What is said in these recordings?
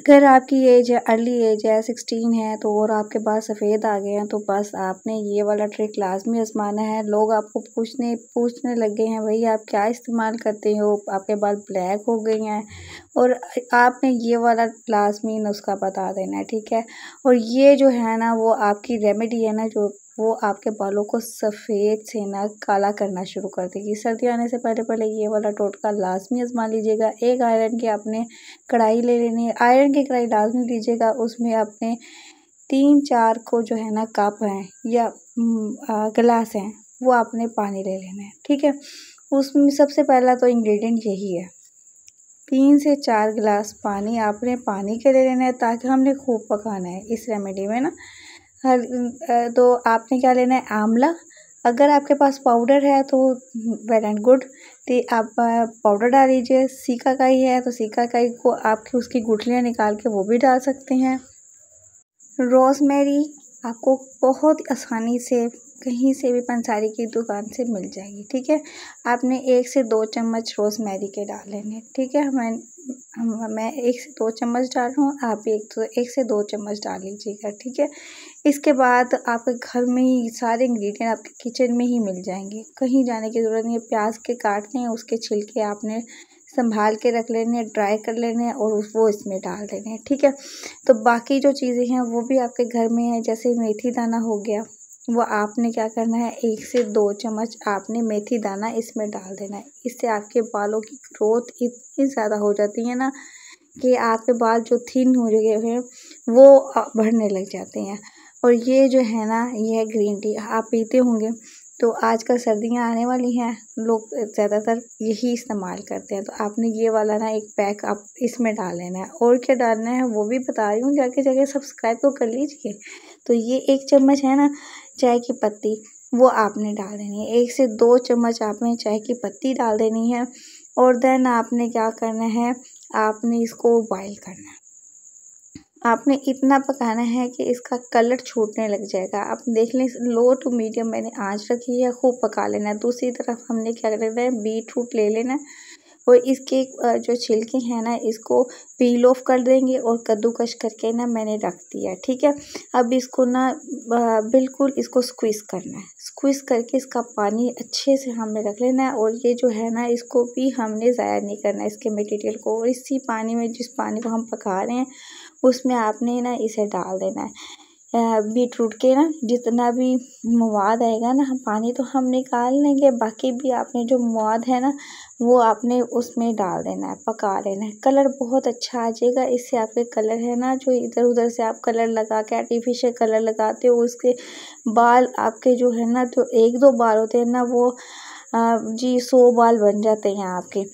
अगर आपकी एज है अर्ली एज है सिक्सटीन है तो और आपके पास सफ़ेद आ गए हैं तो बस आपने ये वाला ट्रिक लाजमी आजमाना है लोग आपको पूछने पूछने लगे हैं भाई आप क्या इस्तेमाल करते हो आपके बाल ब्लैक हो गए हैं और आपने ये वाला लाजमी नुस्खा बता देना है ठीक है और ये जो है ना वो आपकी रेमेडी है ना जो वो आपके बालों को सफ़ेद से ना काला करना शुरू कर देगी सर्दी आने से पहले पहले ये वाला टोटका लाजमी आजमा लीजिएगा एक आयरन की आपने कढ़ाई ले लेनी है आयरन की कढ़ाई लाजमी लीजिएगा उसमें आपने तीन चार को जो है ना कप हैं या हम्म, गिलास हैं वो आपने पानी ले लेना है ठीक है उसमें सबसे पहला तो इंग्रेडिएंट यही है तीन से चार गिलास पानी आपने पानी के ले लेना है ताकि हमने खूब पकाना है इस रेमेडी में ना तो आपने क्या लेना है आंवला अगर आपके पास पाउडर है तो वेल एंड गुड तो आप पाउडर डाल लीजिए सीका काई है तो सीका काई को आपकी उसकी गुठलियाँ निकाल के वो भी डाल सकते हैं रोज़मेरी आपको बहुत आसानी से कहीं से भी पंसारी की दुकान से मिल जाएगी ठीक है आपने एक से दो चम्मच रोज़मेरी के डाल लेने ठीक है मैं मैं एक से दो चम्मच डाल रहा हूँ आप एक तो एक से दो चम्मच डाल लीजिएगा ठीक है इसके बाद आपके घर में ही सारे इंग्रेडिएंट आपके किचन में ही मिल जाएंगे कहीं जाने की ज़रूरत नहीं है प्याज के काटने हैं उसके छिलके आपने संभाल के रख लेने ड्राई कर लेने और वो इसमें डाल देने हैं ठीक है तो बाकी जो चीज़ें हैं वो भी आपके घर में है जैसे मेथी दाना हो गया वो आपने क्या करना है एक से दो चम्मच आपने मेथी दाना इसमें डाल देना है इससे आपके बालों की ग्रोथ इतनी ज़्यादा हो जाती है ना कि आपके बाल जो थिन हो गए हैं वो बढ़ने लग जाते हैं और ये जो है ना ये है ग्रीन टी आप पीते होंगे तो आजकल सर्दियाँ आने वाली हैं लोग ज़्यादातर यही इस्तेमाल करते हैं तो आपने ये वाला ना एक पैक आप इसमें डाल लेना है और क्या डालना है वो भी बता रही हूँ जाके जाके सब्सक्राइब तो कर लीजिए तो ये एक चम्मच है ना चाय की पत्ती वो आपने डाल देनी है एक से दो चम्मच आपने चाय की पत्ती डाल देनी है और देन आपने क्या करना है आपने इसको बॉयल करना है आपने इतना पकाना है कि इसका कलर छूटने लग जाएगा आप देख लें लो टू मीडियम मैंने आंच रखी है खूब पका लेना दूसरी तरफ हमने क्या करना है बीट रूट ले लेना और इसके जो छिलके हैं ना इसको पील ऑफ कर देंगे और कद्दूकश करके ना मैंने रख दिया ठीक है अब इसको ना बिल्कुल इसको स्क्वीज़ करना है स्क्वीज़ करके इसका पानी अच्छे से हमने रख लेना है और ये जो है ना इसको भी हमने ज़ाया नहीं करना है इसके मटेरियल को और इसी पानी में जिस पानी को हम पका रहे हैं उसमें आपने ना इसे डाल देना है बीट रूट के ना जितना भी मवाद आएगा ना पानी तो हम निकाल लेंगे बाकी भी आपने जो मवाद है ना वो आपने उसमें डाल देना है पका लेना है कलर बहुत अच्छा आ जाएगा इससे आपके कलर है ना जो इधर उधर से आप कलर लगा के आर्टिफिशियल कलर लगाते हो उसके बाल आपके जो है ना तो एक दो बाल होते हैं ना वो जी सौ बाल बन जाते हैं आपके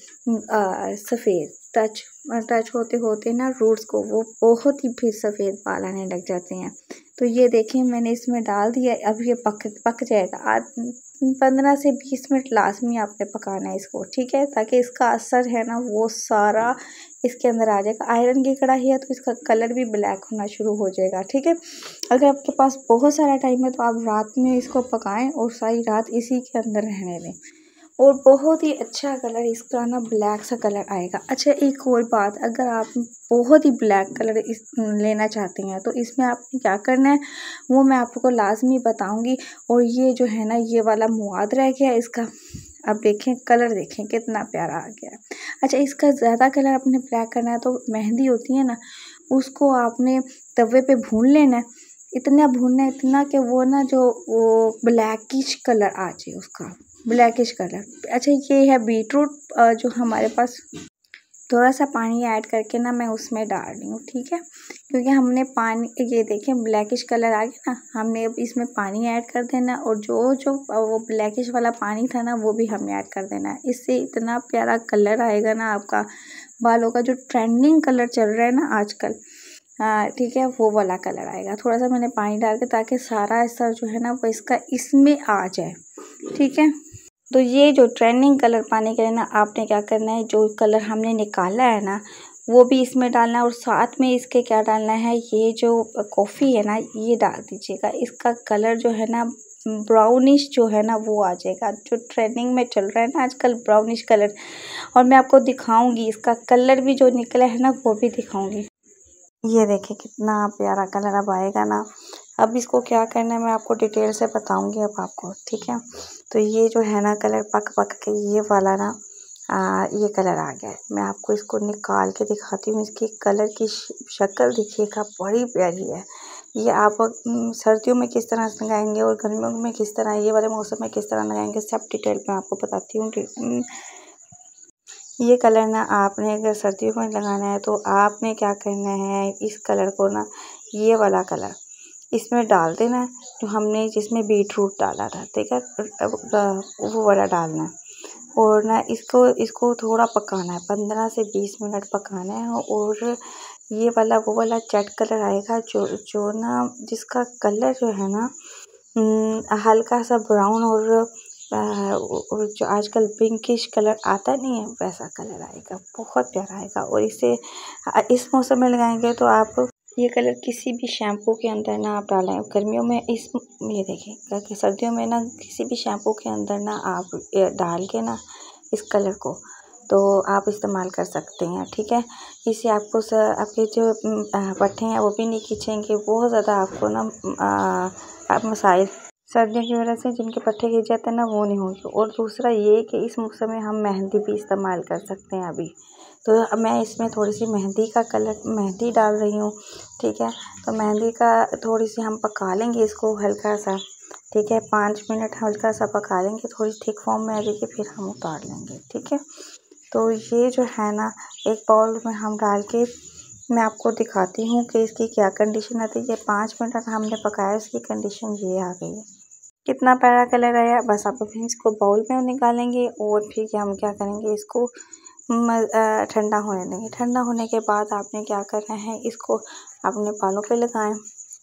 सफ़ेद टच टच होते होते ना रूट्स को वो बहुत ही फिर सफ़ेद बाल आने लग जाते हैं तो ये देखें मैंने इसमें डाल दिया अब ये पक पक जाएगा आज पंद्रह से बीस मिनट लाजमी आपने पकाना है इसको ठीक है ताकि इसका असर है ना वो सारा इसके अंदर आ जाएगा आयरन की कढ़ाई है तो इसका कलर भी ब्लैक होना शुरू हो जाएगा ठीक है अगर आपके पास बहुत सारा टाइम है तो आप रात में इसको पकाएं और सारी रात इसी के अंदर रहने दें और बहुत ही अच्छा कलर इसका ना ब्लैक सा कलर आएगा अच्छा एक और बात अगर आप बहुत ही ब्लैक कलर इस लेना चाहते हैं तो इसमें आपने क्या करना है वो मैं आपको लाजमी बताऊंगी और ये जो है ना ये वाला मवाद रह गया इसका अब देखें कलर देखें कितना प्यारा आ गया अच्छा इसका ज़्यादा कलर आपने ब्लैक करना है तो मेहंदी होती है ना उसको आपने तवे पे भून लेना है इतना भूनना है इतना कि वो ना जो वो ब्लैकिश कलर आ जाए उसका ब्लैकिश कलर अच्छा ये है बीटरूट जो हमारे पास थोड़ा सा पानी ऐड करके ना मैं उसमें डाल रही हूँ ठीक है क्योंकि हमने पानी ये देखें ब्लैकिश कलर आ गया ना हमने अब इसमें पानी ऐड कर देना और जो जो वो ब्लैकिश वाला पानी था ना वो भी हमने ऐड कर देना है इससे इतना प्यारा कलर आएगा ना आपका बालों का जो ट्रेंडिंग कलर चल रहा है ना आजकल ठीक है वो वाला कलर आएगा थोड़ा सा मैंने पानी डाल के ताकि सारा ऐसा जो है ना वो इसका इसमें आ जाए ठीक है तो ये जो ट्रेंडिंग कलर पाने के लिए ना आपने क्या करना है जो कलर हमने निकाला है ना वो भी इसमें डालना है और साथ में इसके क्या डालना है ये जो कॉफ़ी है ना ये डाल दीजिएगा इसका कलर जो है ना ब्राउनिश जो है ना वो आ जाएगा जो ट्रेंडिंग में चल रहा है ना आजकल ब्राउनिश कलर और मैं आपको दिखाऊंगी इसका कलर भी जो निकला है ना वो भी दिखाऊंगी ये देखिए कितना प्यारा कलर अब आएगा ना अब इसको क्या करना है मैं आपको डिटेल से बताऊंगी अब आपको ठीक है तो ये जो है ना कलर पक पक के ये वाला ना आ, ये कलर आ गया है मैं आपको इसको निकाल के दिखाती हूँ इसकी कलर की शक्ल देखिएगा बड़ी प्यारी है ये आप सर्दियों में किस तरह से लगाएंगे और गर्मियों में किस तरह ये वाले मौसम में किस तरह लगाएंगे सब डिटेल में आपको बताती हूँ ये कलर ना आपने अगर सर्दियों में लगाना है तो आपने क्या करना है इस कलर को ना ये वाला कलर इसमें डाल देना जो तो हमने जिसमें बीटरूट डाला था ठीक है वो वाला डालना है और ना इसको इसको थोड़ा पकाना है पंद्रह से बीस मिनट पकाना है और ये वाला वो वाला चैट कलर आएगा जो जो ना जिसका कलर जो है ना हम्म, हल्का सा ब्राउन और जो आजकल पिंकिश कलर आता नहीं है वैसा कलर आएगा बहुत प्यारा आएगा और इसे इस मौसम में लगाएंगे तो आप ये कलर किसी भी शैम्पू के अंदर ना आप डालें गर्मियों में इस ये देखें सर्दियों में ना किसी भी शैम्पू के अंदर ना आप डाल के ना इस कलर को तो आप इस्तेमाल कर सकते हैं ठीक है इससे आपको सर आपके जो पट्ठे हैं वो भी नहीं खींचेंगे बहुत ज़्यादा आपको ना आप मसाइल सर्दियों की वजह से जिनके पट्टे खींच जाते हैं ना वो नहीं होंगे और दूसरा ये कि इस मौसम में हम मेहंदी भी इस्तेमाल कर सकते हैं अभी तो मैं इसमें थोड़ी सी मेहंदी का कलर मेहंदी डाल रही हूँ ठीक है तो मेहंदी का थोड़ी सी हम पका लेंगे इसको हल्का सा ठीक है पाँच मिनट हल्का सा पका लेंगे थोड़ी थिक फॉर्म में आ जाएगी फिर हम उतार लेंगे ठीक है तो ये जो है ना एक बाउल में हम डाल के मैं आपको दिखाती हूँ कि इसकी क्या कंडीशन आती है पाँच मिनट हमने पकाया इसकी कंडीशन ये आ गई है कितना प्यारा कलर आया बस आप अभी इसको बाउल में निकालेंगे और फिर हम क्या करेंगे इसको ठंडा होने देंगे ठंडा होने के बाद आपने क्या करना है इसको अपने बालों पे लगाएं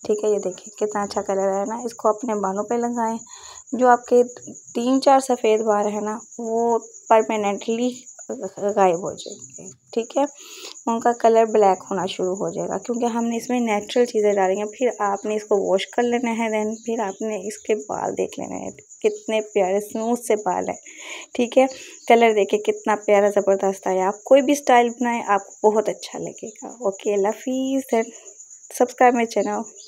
ठीक है ये देखिए कितना अच्छा कलर है ना इसको अपने बालों पे लगाएं जो आपके तीन चार सफ़ेद बाल हैं ना वो परमानेंटली गायब हो जाएंगे ठीक है उनका कलर ब्लैक होना शुरू हो जाएगा क्योंकि हमने इसमें नेचुरल चीज़ें डाली हैं फिर आपने इसको वॉश कर लेना है देन फिर आपने इसके बाल देख लेने हैं कितने प्यारे स्मूथ से बाल हैं ठीक है कलर देखे कितना प्यारा ज़बरदस्त आया आप कोई भी स्टाइल बनाएं आपको बहुत अच्छा लगेगा ओके लफीज़ दैन सब्सक्राइब माई चैनल